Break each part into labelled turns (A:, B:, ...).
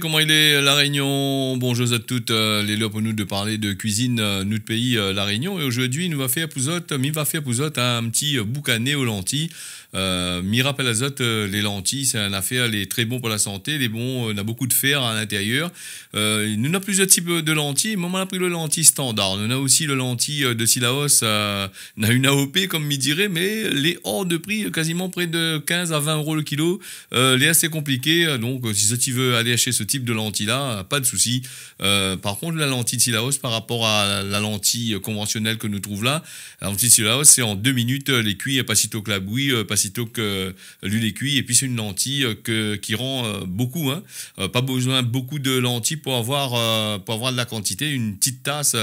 A: comment il est euh, La Réunion Bonjour à toutes, euh, les là pour nous de parler de cuisine, euh, nous de pays, La Réunion. Et aujourd'hui, nous va faire pouzote, mi va faire pouzote un petit boucané aux lentilles. Euh, mi rappelle azote, les lentilles, c'est un affaire, les très bon pour la santé, les bons, on a beaucoup de fer à l'intérieur. Euh, nous n'a plusieurs types de lentilles, mais on a pris le lentille standard. On a aussi le lentille de Silaos, N'a on a une AOP comme mi dirait, mais les hors de prix, quasiment près de 15 à 20 euros le kilo. les assez compliqués, donc si ça tu veux aller acheter ce type de lentille-là, pas de souci. Euh, par contre, la lentille Silaos, par rapport à la lentille conventionnelle que nous trouvons là, la lentille Silaos, c'est en deux minutes, euh, les cuits, pas tôt que la bouille, euh, pas tôt que l'huile est cuite. Et puis, c'est une lentille que, qui rend beaucoup. Hein. Pas besoin beaucoup de lentilles pour avoir, pour avoir de la quantité. Une petite tasse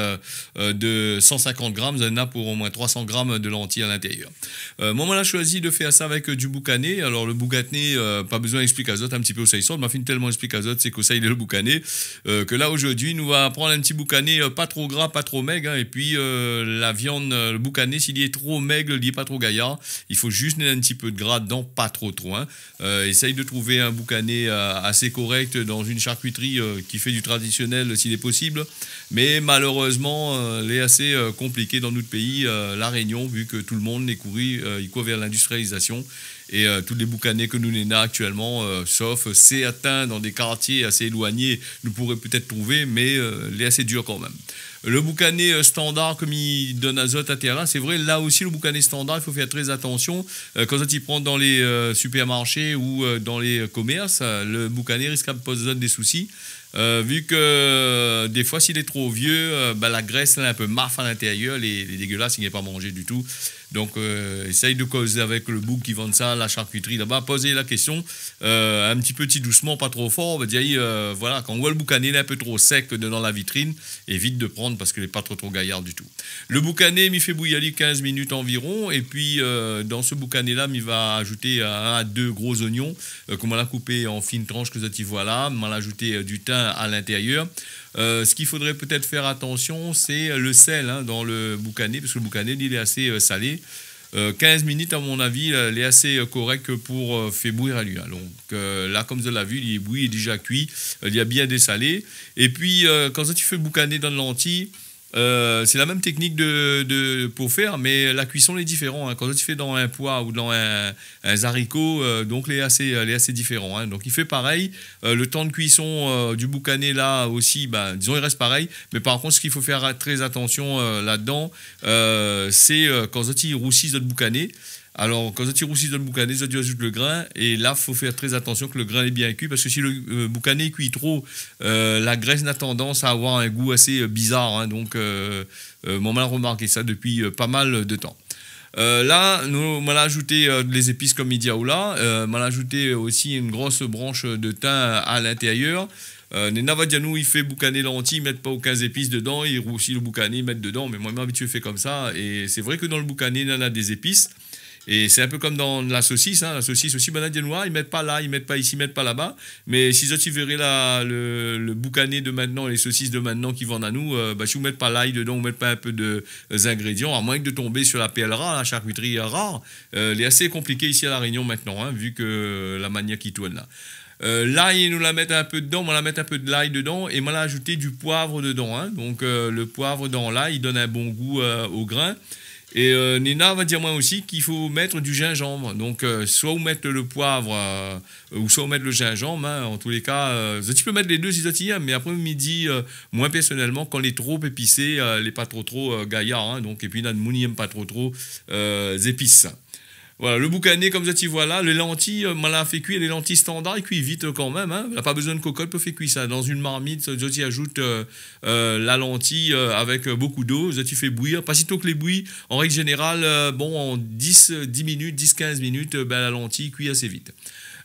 A: de 150 grammes, elle en a pour au moins 300 grammes de lentilles à l'intérieur. moi, on a choisi de faire ça avec du boucané. Alors, le boucané, pas besoin d'expliquer un petit peu au ça sort. m'a fait tellement expliquer épisode, c'est qu'au le boucané. Euh, que là, aujourd'hui, nous va prendre un petit boucané euh, pas trop gras, pas trop maigre. Hein, et puis, euh, la viande, le boucané, s'il est trop maigre, il n'est pas trop gaillard. Il faut juste mettre un petit peu de gras dedans, pas trop trop. Hein. essaye de trouver un boucané assez correct dans une charcuterie qui fait du traditionnel s'il est possible. Mais malheureusement, il est assez compliqué dans notre pays, La Réunion, vu que tout le monde est couru, il court vers l'industrialisation. Et euh, tous les boucanés que nous n'aimons actuellement, euh, sauf euh, sauf atteint dans des quartiers assez éloignés, nous pourrions peut-être trouver, mais euh, est assez dur quand même. Le boucané standard, comme il donne azote à terrain, hein, c'est vrai, là aussi, le boucané standard, il faut faire très attention. quand on y prend dans les supermarchés ou dans les commerces, le boucané risque de poser des soucis. vu que des fois, s'il est trop vieux, bah, la graisse elle est un peu marre à l'intérieur, elle est dégueulasse, il n'est pas mangé du tout. Donc, euh, essaye de causer avec le bouc qui vend ça la charcuterie là-bas. Posez la question euh, un petit petit doucement, pas trop fort. On dire, euh, voilà, quand on voit le boucané, est un peu trop sec dans la vitrine. Évite de prendre parce qu'il n'est pas trop, trop gaillard du tout. Le boucané, il fait bouillir 15 minutes environ. Et puis, dans ce boucané-là, il va ajouter un à deux gros oignons, comme va la couper en fines tranches que vous voilà. On va du thym à l'intérieur. Euh, ce qu'il faudrait peut-être faire attention, c'est le sel hein, dans le boucané, parce que le boucané, il est assez euh, salé. 15 euh, minutes, à mon avis, il est assez correct pour faire bouillir à lui. Donc là, comme vous l'avez vu, il est il est déjà cuit, il y a bien des salés. Et puis, quand ça, tu fais boucané dans le lentille, euh, c'est la même technique de, de, pour faire, mais la cuisson est différente. Hein. Quand tu fais dans un poids ou dans un, haricot, euh, donc les assez, les assez différents. Hein. Donc il fait pareil. Euh, le temps de cuisson du boucané là aussi, bah, disons il reste pareil. Mais par contre, ce qu'il faut faire très attention là-dedans, c'est quand tu roussis de boucané. Alors, quand on tire aussi le boucané, on ajoute le grain. Et là, il faut faire très attention que le grain est bien cuit, parce que si le euh, boucané cuit trop, euh, la graisse n'a tendance à avoir un goût assez euh, bizarre. Hein, donc, moi on remarqué ça depuis pas mal de temps. là, nous, on a ajouté les épices comme il dit on a ajouté aussi une grosse branche de thym à l'intérieur. Euh, il fait boucaner lentilles, ils mettent pas aucun épices dedans, Il roussillent le boucané, ils mettent dedans. Mais moi, je m'habitue, faire comme ça. Et c'est vrai que dans le boucané, il y en a des épices. Et c'est un peu comme dans la saucisse, hein, la saucisse aussi banane noire, ils mettent pas là, ils mettent pas ici, ils mettent pas là-bas. Mais si vous verrez le, le, boucané de maintenant, et les saucisses de maintenant qui vendent à nous, euh, bah, si vous mettez pas l'ail dedans, vous mettez pas un peu de euh, à moins que de tomber sur la plra la charcuterie rare, euh, elle est assez compliquée ici à la Réunion maintenant, hein, vu que la manière qui tourne là. l'ail, ils nous la mettent un peu dedans, on la mettre un peu de l'ail dedans et on l'a ajouté du poivre dedans. Hein. Donc le poivre dans l'ail, donne un bon goût au grain. Et euh, Nina va dire moi aussi qu'il faut mettre du gingembre. Donc, euh, soit vous mettre le poivre euh, ou soit vous mettre le gingembre. Hein. en tous les cas, tu peux mettre les deux si ça mais après midi, moi personnellement, quand les trop épicé, n'est pas trop trop gaillard. Hein. donc, et puis, là, nous n'aime pas trop trop épices. Voilà, le boucané, comme vous vois voilà, les lentilles, on euh, fait cuire, les lentilles standard, et cuit vite euh, quand même. Hein. n'a pas besoin de cocotte pour faire cuire ça. Dans une marmite, vous y ajoute euh, la lentille avec beaucoup d'eau, vous y fait bouillir. Pas si tôt que les bouilles, en règle générale, bon, en 10, 10 minutes, 10-15 minutes, ben, la lentille cuit assez vite.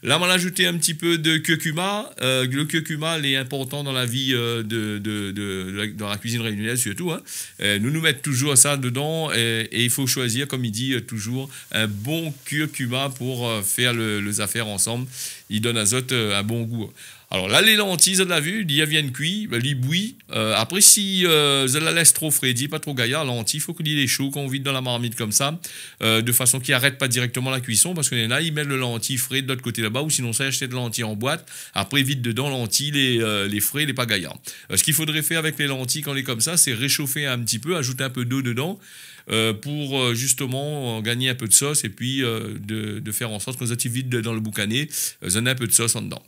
A: Là, on a ajouté un petit peu de curcuma. Euh, le curcuma, il est important dans la vie euh, de, la, dans la cuisine réunionnaise surtout. Hein. Euh, nous nous mettons toujours ça dedans et, il faut choisir, comme il dit toujours, un bon curcuma pour faire les affaires ensemble il donne azote un euh, bon goût. Alors là, les lentilles, vous la vu, y viennent vienne ils bouillent. bouille. Euh, après, si euh, la laisse trop fraîche, pas trop gaillard, lentilles, il faut qu'il les chaud, on vide dans la marmite comme ça, de façon qu'il n'arrête pas directement la cuisson, parce qu'il y en a, ils mettent le lentille frais de l'autre côté là-bas, ou sinon, ça acheter de lentilles en boîte. Après, vide dedans, lentilles, les, les frais, les pas gaillards. ce qu'il faudrait faire avec les lentilles quand on est comme ça, c'est réchauffer un petit peu, ajouter un peu d'eau dedans, euh, pour euh, justement gagner un peu de sauce et puis euh, de, faire en sorte que nos activités dans le boucané, j'en en un peu de sauce en dedans.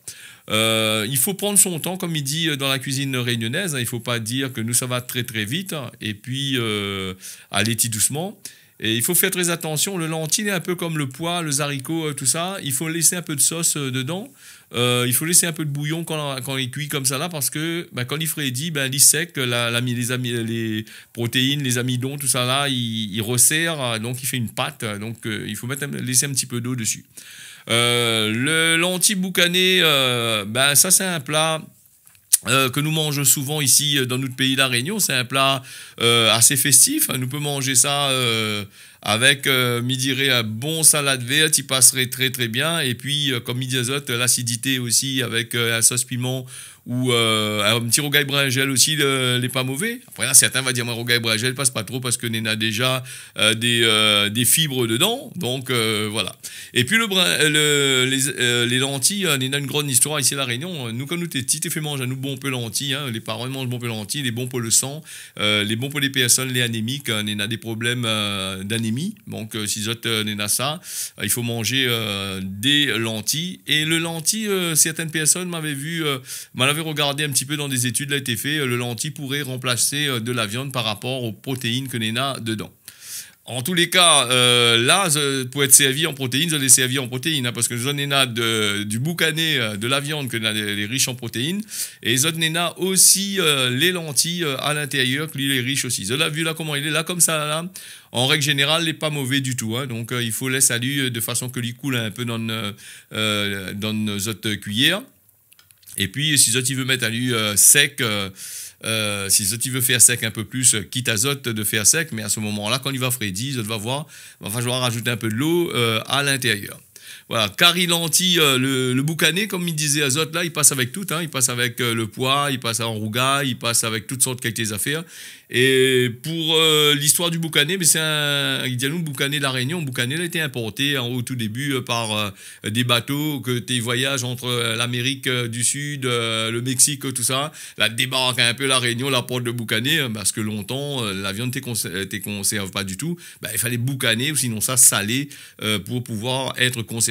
A: il faut prendre son temps, comme il dit dans la cuisine réunionnaise. Hein. il ne faut pas dire que nous, ça va très très vite hein. et puis euh, aller doucement il faut faire très attention. Le lentille est un peu comme le pois, le haricots, euh, tout ça. Il faut laisser un peu de sauce euh, dedans. Euh, il faut laisser un peu de bouillon quand, il cuit comme ça là parce que bah, quand il frédit, ben, il sec, la, les, les, protéines, les amidons, tout ça là, il, resserre, donc il fait une pâte. Donc il faut mettre, laisser un petit peu d'eau dessus. le lentille boucané, ben, ça c'est un plat euh, que nous mangeons souvent ici euh, dans notre pays, La Réunion. C'est un plat euh, assez festif. Nous peut manger ça avec euh, un euh, bon salade verte, il passerait très très bien. Et puis, euh, comme midi azote l'acidité aussi avec euh, un sauce piment ou un petit rogaille gel aussi n'est pas mauvais. Après là, certains vont dire, moi rogaille ne passe pas trop parce que Nena a déjà des, des, fibres dedans. Donc voilà. Et puis le, les, lentilles, Nena a une grande histoire ici à La Réunion. Nous, quand nous t'es petit t'es fait manger à nous bon peu lentilles. Hein. Les parents mangent bon peu lentilles, les bons pour le sang, les bons pour les personnes, les anémiques. Nena a des problèmes d'anémie donc, Donc, cisote ça, il faut manger euh, des lentilles. Et le lentille, euh, certaines personnes m'avaient vu, euh, m'avaient regardé un petit peu dans des études, là, été fait, le lentille pourrait remplacer de la viande par rapport aux protéines que Nena dedans. En tous les cas, euh, là, pour être servi en protéines, je l'ai servi en protéines, hein, parce que je de, du boucané euh, de la viande que les riches en protéines, et je aussi euh, les lentilles à l'intérieur, que lui est riche aussi. Vous avez vu là comment il est là, comme ça, là. En règle générale, il n'est pas mauvais du tout. Hein. donc, il faut laisser à lui de façon que lui coule un peu dans, dans notre cuillère. Et puis, si je veut mettre à lui sec, euh, si Zot veut faire sec un peu plus, quitte à de faire sec, mais à ce moment-là, quand il va Freddy, Zot va voir, va falloir rajouter un peu de l'eau euh, à l'intérieur. Voilà, il il euh, le, le, boucané, comme il disait Azot, là, il passe avec tout. Hein, il passe avec euh, le poids, il passe en rouga, il passe avec toutes sortes de qualités d'affaires. Et pour euh, l'histoire du boucané, mais c'est un nous, boucané de la Réunion. Boucané a été importé en, hein, au tout début par des bateaux que tes voyages entre l'Amérique du Sud, le Mexique, tout ça. la débarque un peu la Réunion, la porte de boucané, parce que longtemps, la viande ne conserve pas du tout. Bah, il fallait boucaner, ou sinon ça salait pour pouvoir être conservé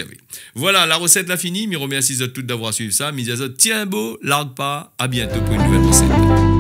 A: voilà, la recette l'a finie. Mais remercie à toutes d'avoir suivi ça. à tiens beau, largue pas. À bientôt pour une nouvelle recette.